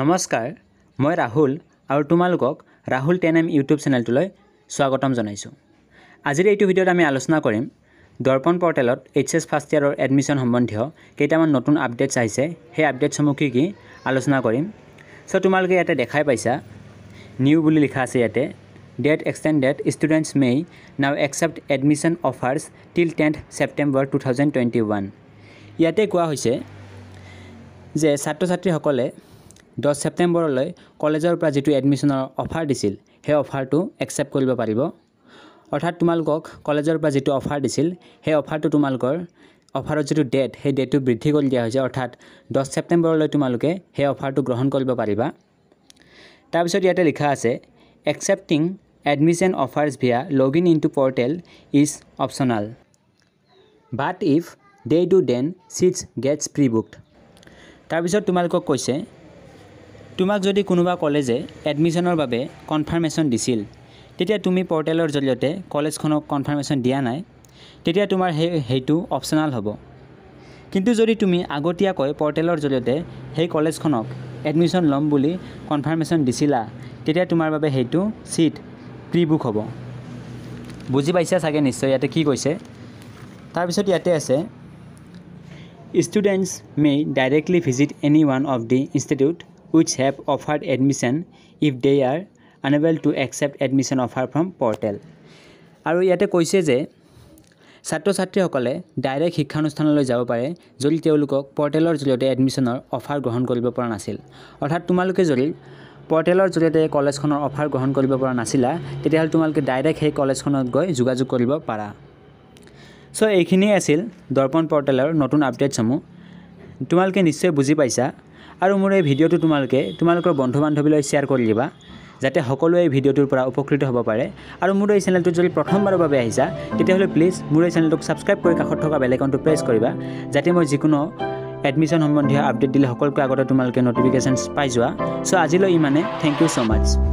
নমস্কাৰ মই ৰাহুল আৰু তোমালোকক ৰাহুল টেন এম ইউটিউব চেনেলটোলৈ স্বাগতম জনাইছোঁ আজিৰ এইটো ভিডিঅ'ত আমি আলোচনা কৰিম দৰ্পণ পৰ্টেলত এইচ এছ ফাৰ্ষ্ট ইয়াৰৰ এডমিশ্যন সম্বন্ধীয় কেইটামান নতুন আপডেটছ আহিছে সেই আপডেটছসমূহ কি কি আলোচনা কৰিম চ' তোমালোকে ইয়াতে দেখাই পাইছা নিউ বুলি লিখা আছে ইয়াতে ডেট এক্সটেণ্ডেড ষ্টুডেণ্টছ মেই নাও accept admission offers till tenth September two thousand twenty one ইয়াতে কোৱা হৈছে যে ছাত্ৰ ছাত্ৰীসকলে দহ ছেপ্টেম্বৰলৈ কলেজৰ পৰা যিটো এডমিশ্যনৰ অফাৰ দিছিল সেই অফাৰটো একচেপ্ট কৰিব পাৰিব অৰ্থাৎ তোমালোকক কলেজৰ পৰা যিটো অফাৰ দিছিল সেই অফাৰটো তোমালোকৰ অফাৰৰ যিটো ডেট সেই ডেটটো বৃদ্ধি কৰি দিয়া হৈছে অৰ্থাৎ দহ ছেপ্টেম্বৰলৈ তোমালোকে সেই অফাৰটো গ্ৰহণ কৰিব পাৰিবা তাৰপিছত ইয়াতে লিখা আছে accepting admission offers via log in in to portal is optional but if they do then seats gets pre booked তাৰপিছত তোমালোকক কৈছে তোমাক যদি কোনোবা কলেজে এডমিশ্যনৰ বাবে কনফাৰ্মেশ্যন দিছিল তেতিয়া তুমি পৰ্টেলৰ জৰিয়তে কলেজখনক কনফাৰ্মেশ্যন দিয়া নাই তেতিয়া তোমাৰ সেই সেইটো অপচনেল হ'ব কিন্তু যদি তুমি আগতীয়াকৈ পৰ্টেলৰ জৰিয়তে সেই কলেজখনক এডমিশ্যন ল'ম বুলি কনফাৰ্মেশ্যন দিছিলা তেতিয়া তোমাৰ বাবে সেইটো ছিট প্ৰি বুক হ'ব বুজি পাইছা চাগে নিশ্চয় ইয়াতে কি কৈছে তাৰপিছত ইয়াতে আছে students may directly visit any one of the institute which have offered admission if they are unable to accept admission offer from portal আৰু ইয়াতে কৈছে যে ছাত্ৰ ছাত্ৰীসকলে ডাইৰেক্ট শিক্ষানুষ্ঠানলৈ যাব পাৰে যদি তেওঁলোকক পৰ্টেলৰ জৰিয়তে এডমিশ্যনৰ অফাৰ গ্ৰহণ কৰিব পৰা নাছিল অৰ্থাৎ তোমালোকে যদি পৰ্টেলৰ জৰিয়তে কলেজখনৰ অফাৰ গ্ৰহণ কৰিব পৰা নাছিলা তেতিয়াহ'লে তোমালোকে ডাইৰেক্ট সেই কলেজখনত গৈ যোগাযোগ কৰিব পাৰা চ' এইখিনিয়ে আছিল দৰ্পণ পৰ্টেলৰ নতুন আপডেটসমূহ তোমালোকে নিশ্চয় বুজি পাইছা আৰু মোৰ এই ভিডিঅ'টো তোমালোকে তোমালোকৰ বন্ধু বান্ধৱীলৈ শ্বেয়াৰ কৰি দিবা যাতে সকলোৱে এই ভিডিঅ'টোৰ পৰা উপকৃত হ'ব পাৰে আৰু মোৰ এই চেনেলটোত যদি প্ৰথমবাৰৰ বাবে আহিছা তেতিয়াহ'লে প্লিজ মোৰ এই চেনেলটোক ছাবস্ক্ৰাইব কৰি কাষত থকা বেলেগনটো প্ৰেছ কৰিবা যাতে মই যিকোনো এডমিশ্যন সম্বন্ধীয় আপডেট দিলে সকলোকে আগতে তোমালোকে ন'টিফিকেশ্যনছ পাই যোৱা চ' আজিলৈ ইমানে থেংক ইউ ছ' মাছ